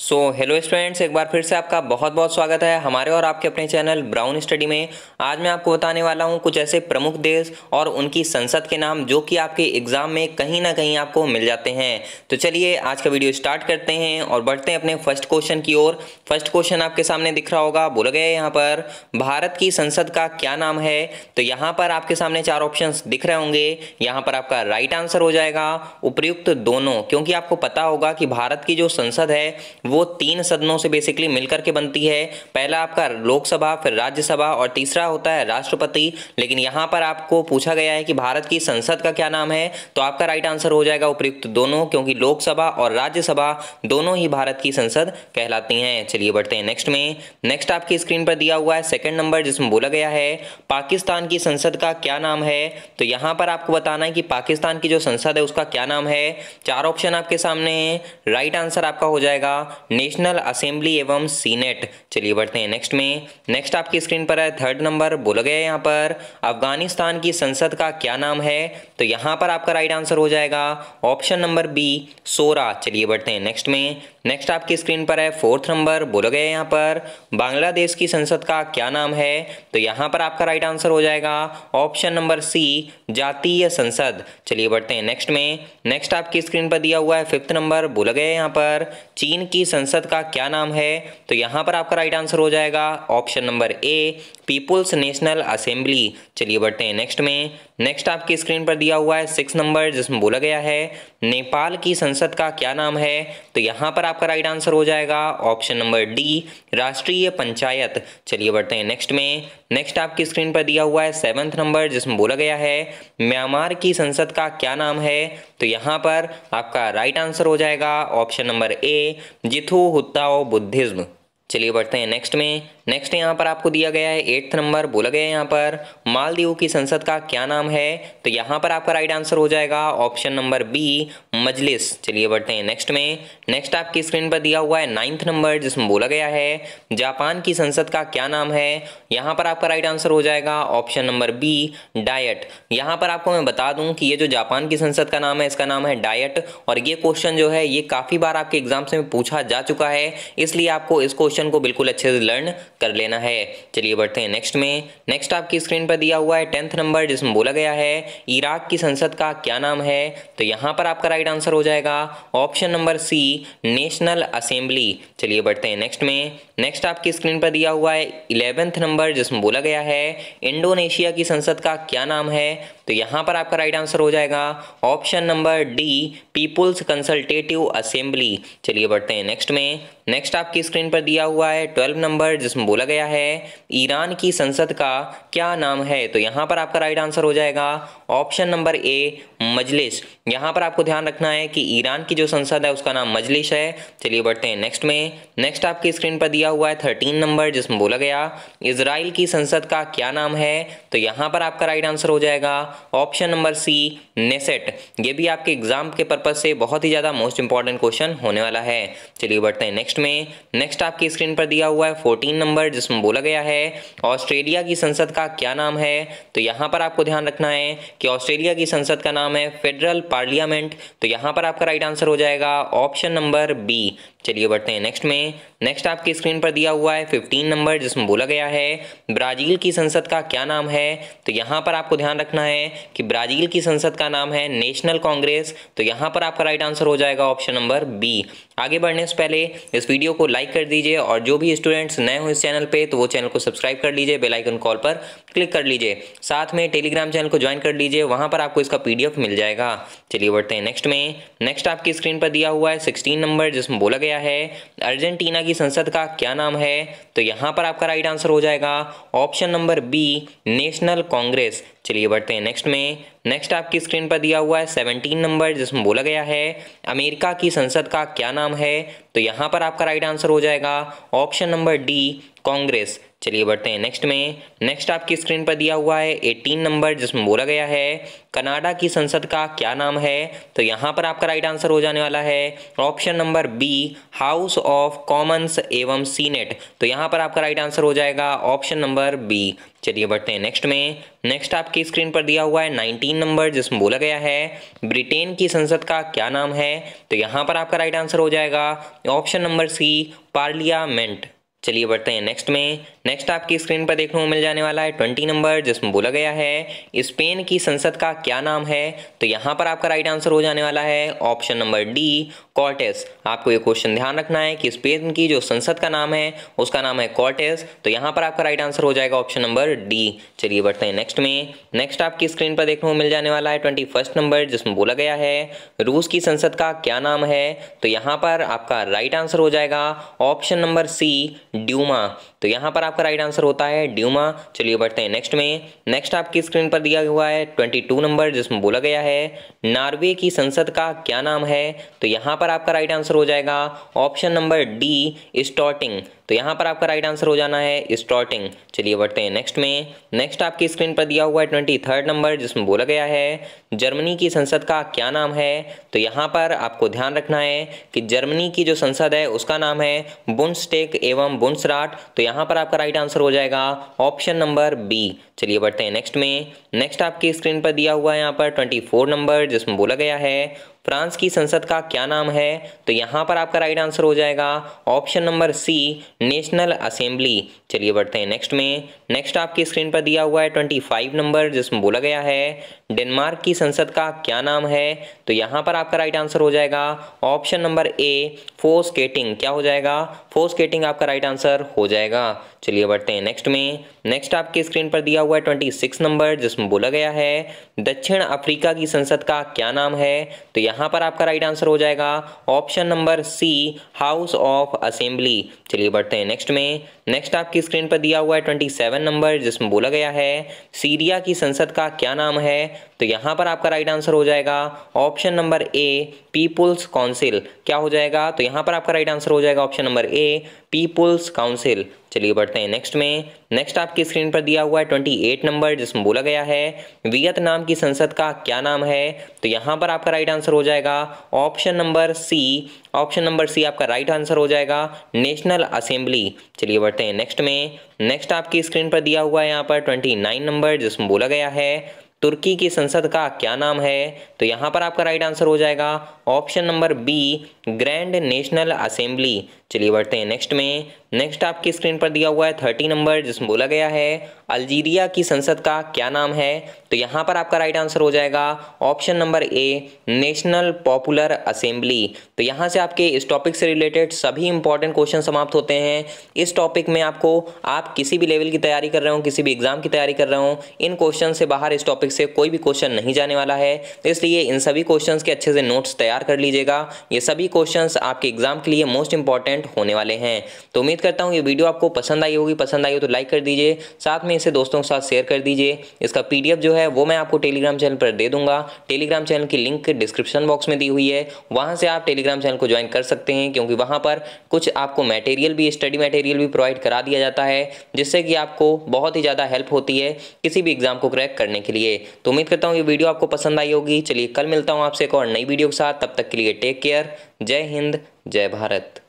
so hello students एक बार फिर से आपका बहुत बहुत स्वागत है हमारे और आपके अपने चैनल ब्राउन स्टडी में आज मैं आपको बताने वाला हूं कुछ ऐसे प्रमुख देश और उनकी संसद के नाम जो कि आपके एग्जाम में कहीं ना कहीं आपको मिल जाते हैं तो चलिए आज का वीडियो स्टार्ट करते हैं और बढ़ते हैं अपने फर्स्ट क्वेश्चन की ओर फर्स्ट क्वेश्चन आपके सामने दिख रहा होगा बोल गया यहाँ पर भारत की संसद का क्या नाम है तो यहाँ पर आपके सामने चार ऑप्शन दिख रहे होंगे यहाँ पर आपका राइट आंसर हो जाएगा उपयुक्त दोनों क्योंकि आपको पता होगा कि भारत की जो संसद है वो तीन सदनों से बेसिकली मिलकर के बनती है पहला आपका लोकसभा फिर राज्यसभा और तीसरा होता है राष्ट्रपति लेकिन यहाँ पर आपको पूछा गया है कि भारत की संसद का क्या नाम है तो आपका राइट आंसर हो जाएगा उपयुक्त दोनों क्योंकि लोकसभा और राज्यसभा दोनों ही भारत की संसद कहलाती हैं चलिए बढ़ते हैं नेक्स्ट में नेक्स्ट आपकी स्क्रीन पर दिया हुआ है सेकेंड नंबर जिसमें बोला गया है पाकिस्तान की संसद का क्या नाम है तो यहाँ पर आपको बताना है कि पाकिस्तान की जो संसद है उसका क्या नाम है चार ऑप्शन आपके सामने हैं राइट आंसर आपका हो जाएगा नेशनल असेंबली एवं सीनेट चलिए बढ़ते हैं नेक्स्ट में नेक्स्ट आपकी स्क्रीन पर है थर्ड नंबर बोला गया यहाँ पर अफगानिस्तान की संसद का क्या नाम है तो यहाँ पर आपका राइट आंसर हो जाएगा ऑप्शन नंबर बी सोरा चलिए बढ़ते हैं नेक्स्ट में नेक्स्ट आपकी स्क्रीन पर है फोर्थ नंबर बोले गए यहाँ पर बांग्लादेश की संसद का क्या नाम है तो यहाँ पर आपका राइट आंसर हो जाएगा ऑप्शन नंबर सी जातीय संसद चलिए बढ़ते हैं नेक्स्ट में नेक्स्ट आपकी स्क्रीन पर दिया हुआ है फिफ्थ नंबर बोले गए यहाँ पर चीन की संसद का क्या नाम है तो यहाँ पर आपका राइट आंसर हो जाएगा option number A people's national assembly चलिए बढ़ते हैं नेक्स्ट में नेक्स्ट आपकी स्क्रीन पर दिया हुआ है सिक्स नंबर जिसमें बोला गया है नेपाल की संसद का क्या नाम है तो यहाँ पर आप आपका राइट आंसर हो जाएगा ऑप्शन नंबर डी राष्ट्रीय पंचायत चलिए बढ़ते हैं नेक्स्ट में नेक्स्ट आपकी स्क्रीन पर दिया हुआ है सेवन्थ नंबर जिसमें बोला गया है म्यांमार की संसद का क्या नाम है तो यहाँ पर आपका राइट आंसर हो जाएगा ऑप्शन नंबर ए जिथू हुत्ताओ बुद्धिज्म चलिए बढ़ते हैं नेक्स्ट में नेक्स्ट यहाँ पर आपको दिया गया है एट्थ नंबर बोला गया है यहाँ पर मालदीव की संसद का क्या नाम है तो यहाँ पर आपका राइट आंसर हो जाएगा ऑप्शन नंबर बी मजलिस चलिए बढ़ते हैं नेक्स्ट में नेक्स्ट आपकी स्क्रीन पर दिया हुआ है नाइन्थ नंबर जिसमें बोला गया है जापान की संसद का क्या नाम है यहाँ पर आपका राइट आंसर हो जाएगा ऑप्शन नंबर बी डायट यहाँ पर आपको मैं बता दूं कि ये जो जापान की संसद का नाम है इसका नाम है डायट और ये क्वेश्चन जो है ये काफ़ी बार आपके एग्जाम्स में पूछा जा चुका है इसलिए आपको इस क्वेश्चन को बिल्कुल अच्छे से लर्न कर लेना है चलिए बढ़ते हैं नेक्स्ट में नेक्स्ट आपकी स्क्रीन पर दिया हुआ है टेंथ नंबर जिसमें बोला गया है इराक की संसद का क्या नाम है तो यहाँ पर आपका राइट आंसर हो जाएगा option number C national assembly चलिए बढ़ते हैं नेक्स्ट में नेक्स्ट आपकी स्क्रीन पर दिया हुआ है इलेवेंथ नंबर जिसमें बोला गया है इंडोनेशिया की संसद का क्या नाम है तो यहाँ पर आपका राइट आंसर हो जाएगा option number D people's consultative assembly चलिए बढ़ते हैं नेक्स्ट में नेक्स्ट आपकी स्क्रीन पर दिया हुआ है ट्वेल्व नंबर जिसमें बोला गया है ईरान की संसद का क्या नाम है तो यहाँ पर आपका राइट आंसर हो जाएगा ऑप्शन नंबर ए मजलिस यहाँ पर आपको ध्यान रखना है कि ईरान की जो संसद है उसका नाम मजलिस है चलिए बढ़ते हैं नेक्स्ट में नेक्स्ट आपकी स्क्रीन पर दिया हुआ है थर्टीन नंबर जिसमें बोला गया इसराइल की संसद का क्या नाम है तो यहाँ पर आपका राइट आंसर हो जाएगा ऑप्शन नंबर सी नेसेट ये भी आपके एग्जाम के पर्पज से बहुत ही ज़्यादा मोस्ट इंपॉर्टेंट क्वेश्चन होने वाला है चलिए बढ़ते हैं नेक्स्ट में नेक्स्ट आपकी स्क्रीन पर दिया हुआ है फोर्टीन नंबर जिसमें बोला गया है ऑस्ट्रेलिया की संसद का क्या नाम है तो यहाँ पर आपको ध्यान रखना है कि ऑस्ट्रेलिया की संसद का नाम है फेडरल पार्लियामेंट तो यहाँ पर आपका राइट आंसर हो जाएगा ऑप्शन नंबर बी चलिए बढ़ते हैं नेक्स्ट में नेक्स्ट आपकी स्क्रीन पर दिया हुआ है फिफ्टीन नंबर जिसमें बोला गया है ब्राज़ील की संसद का क्या नाम है तो यहाँ पर आपको ध्यान रखना है कि ब्राज़ील की संसद का नाम है नेशनल कांग्रेस तो यहाँ पर आपका राइट आंसर हो जाएगा ऑप्शन नंबर बी आगे बढ़ने से पहले इस वीडियो को लाइक कर दीजिए और जो भी स्टूडेंट्स नए हों इस चैनल पर तो वो चैनल को सब्सक्राइब कर लीजिए बेलाइकन कॉल पर क्लिक कर लीजिए साथ में टेलीग्राम चैनल को ज्वाइन कर लीजिए वहाँ पर आपको इसका पी मिल जाएगा चलिए बढ़ते हैं नेक्स्ट में नेक्स्ट आपकी स्क्रीन पर दिया हुआ है सिक्सटीन नंबर जिसमें बोला गया है अर्जेंटीना की संसद का क्या नाम है तो यहाँ पर आपका राइट आंसर हो जाएगा option number B national congress चलिए बढ़ते हैं नेक्स्ट में नेक्स्ट आपकी स्क्रीन पर दिया हुआ है सेवनटीन नंबर जिसमें बोला गया है अमेरिका की संसद का क्या नाम है तो यहाँ पर आपका राइट आंसर हो जाएगा ऑप्शन नंबर डी कांग्रेस चलिए बढ़ते हैं नेक्स्ट में नेक्स्ट आपकी स्क्रीन पर दिया हुआ है एटीन नंबर जिसमें बोला गया है कनाडा की संसद का क्या नाम है तो यहाँ पर आपका राइट आंसर हो जाने वाला है option number B house of commons एवं सीनेट तो यहाँ पर आपका राइट आंसर हो जाएगा ऑप्शन नंबर बी चलिए बढ़ते हैं नेक्स्ट में नेक्स्ट आपकी स्क्रीन पर दिया हुआ है नाइनटीन नंबर जिसमें बोला गया है ब्रिटेन की संसद का क्या नाम है तो यहाँ पर आपका राइट आंसर हो जाएगा ऑप्शन नंबर सी पार्लियामेंट चलिए बढ़ते हैं नेक्स्ट में नेक्स्ट आपकी स्क्रीन पर देखने को मिल जाने वाला है ट्वेंटी नंबर जिसमें बोला गया है स्पेन की संसद का क्या नाम है तो यहाँ पर आपका राइट आंसर हो जाने वाला है ऑप्शन नंबर डी कॉर्टेस आपको ये क्वेश्चन ध्यान रखना है कि स्पेन की जो संसद का नाम है उसका नाम है कॉर्टेस तो यहाँ पर आपका राइट आंसर हो जाएगा ऑप्शन नंबर डी चलिए बढ़ते हैं नेक्स्ट में नेक्स्ट आपकी स्क्रीन पर देखने को मिल जाने वाला है ट्वेंटी फर्स्ट नंबर जिसमें बोला गया है रूस की संसद का क्या नाम है तो यहाँ पर आपका राइट आंसर हो जाएगा ऑप्शन नंबर सी ड्यूमा तो यहाँ पर आपका राइट आंसर होता है ड्यूमा चलिए बढ़ते हैं नेक्स्ट में नेक्स्ट आपकी स्क्रीन पर दिया हुआ है ट्वेंटी टू नंबर जिसमें बोला गया है नॉर्वे की संसद का क्या नाम है तो यहाँ पर आपका राइट आंसर हो जाएगा ऑप्शन नंबर डी स्टॉटिंग तो यहाँ पर आपका राइट आंसर हो जाना है स्टॉटिंग चलिए बढ़ते हैं नेक्स्ट में नेक्स्ट आपकी स्क्रीन पर दिया हुआ है ट्वेंटी थर्ड नंबर जिसमें बोला गया है जर्मनी की संसद का क्या नाम है तो यहाँ पर आपको ध्यान रखना है कि जर्मनी की जो संसद है उसका नाम है बुंसटेक एवं बुन्सराट तो यहां पर आपका राइट आंसर हो जाएगा ऑप्शन नंबर बी चलिए बढ़ते हैं नेक्स्ट में नेक्स्ट आपकी स्क्रीन पर दिया हुआ है यहां पर ट्वेंटी फोर नंबर जिसमें बोला गया है फ्रांस की संसद का क्या नाम है तो यहाँ पर आपका राइट आंसर हो जाएगा option number C national assembly चलिए बढ़ते हैं नेक्स्ट में नेक्स्ट आपकी स्क्रीन पर दिया हुआ है ट्वेंटी फाइव नंबर जिसमें बोला गया है डेनमार्क की संसद का क्या नाम है तो यहाँ पर आपका राइट आंसर हो जाएगा ऑप्शन नंबर ए फोस्केटिंग क्या हो जाएगा फोस्केटिंग आपका राइट आंसर हो जाएगा चलिए बढ़ते हैं नेक्स्ट में नेक्स्ट आपके स्क्रीन पर दिया हुआ है ट्वेंटी सिक्स नंबर जिसमें बोला गया है दक्षिण अफ्रीका की संसद का क्या नाम है तो यहाँ पर आपका राइट आंसर हो जाएगा option number C house of assembly चलिए बढ़ते हैं नेक्स्ट में नेक्स्ट आपकी स्क्रीन पर दिया हुआ है ट्वेंटी सेवन नंबर जिसमें बोला गया है सीरिया की संसद का क्या नाम है तो यहाँ पर आपका राइट आंसर हो जाएगा option number A people's council क्या हो जाएगा तो यहाँ पर आपका राइट आंसर हो जाएगा option number A people's council चलिए बढ़ते हैं नेक्स्ट में नेक्स्ट आपकी स्क्रीन पर दिया हुआ है ट्वेंटी एट नंबर जिसमें बोला गया है वियतनाम की संसद का क्या नाम है तो यहाँ पर आपका राइट आंसर हो जाएगा option number C option number C आपका राइट आंसर हो जाएगा नेशनल असेंबली चलिए बढ़ते हैं नेक्स्ट में नेक्स्ट आपकी स्क्रीन पर दिया हुआ है यहाँ पर ट्वेंटी नाइन नंबर जिसमें बोला गया है तुर्की की संसद का क्या नाम है तो यहाँ पर आपका राइट आंसर हो जाएगा option number B grand national assembly चलिए बढ़ते हैं नेक्स्ट में नेक्स्ट आपकी स्क्रीन पर दिया हुआ है थर्टी नंबर जिसमें बोला गया है अल्जीरिया की संसद का क्या नाम है तो यहाँ पर आपका राइट आंसर हो जाएगा option number A national popular assembly तो यहाँ से आपके इस टॉपिक से रिलेटेड सभी इंपॉर्टेंट क्वेश्चन समाप्त होते हैं इस टॉपिक में आपको आप किसी भी लेवल की तैयारी कर रहे हो किसी भी एग्जाम की तैयारी कर रहे हो इन क्वेश्चन से बाहर इस टॉपिक से कोई भी क्वेश्चन नहीं जाने वाला है तो इसलिए इन सभी क्वेश्चन के अच्छे से नोट्स तैयार कर लीजिएगा ये सभी क्वेश्चन आपके एग्जाम के लिए मोस्ट इंपॉर्टेंट इवेंट होने वाले हैं तो उम्मीद करता हूँ ये वीडियो आपको पसंद आई होगी पसंद आई हो तो लाइक कर दीजिए साथ में इसे दोस्तों के साथ शेयर कर दीजिए इसका पी जो है वो मैं आपको टेलीग्राम चैनल पर दे दूंगा टेलीग्राम चैनल की लिंक डिस्क्रिप्शन बॉक्स में दी हुई है वहाँ से आप टेलीग्राम चैनल को ज्वाइन कर सकते हैं क्योंकि वहाँ पर कुछ आपको मटेरियल भी स्टडी मटेरियल भी प्रोवाइड करा दिया जाता है जिससे कि आपको बहुत ही ज़्यादा हेल्प होती है किसी भी एग्ज़ाम को क्रैक करने के लिए तो उम्मीद करता हूँ ये वीडियो आपको पसंद आई होगी चलिए कल मिलता हूँ आपसे एक और नई वीडियो के साथ तब तक के लिए टेक केयर जय हिंद जय भारत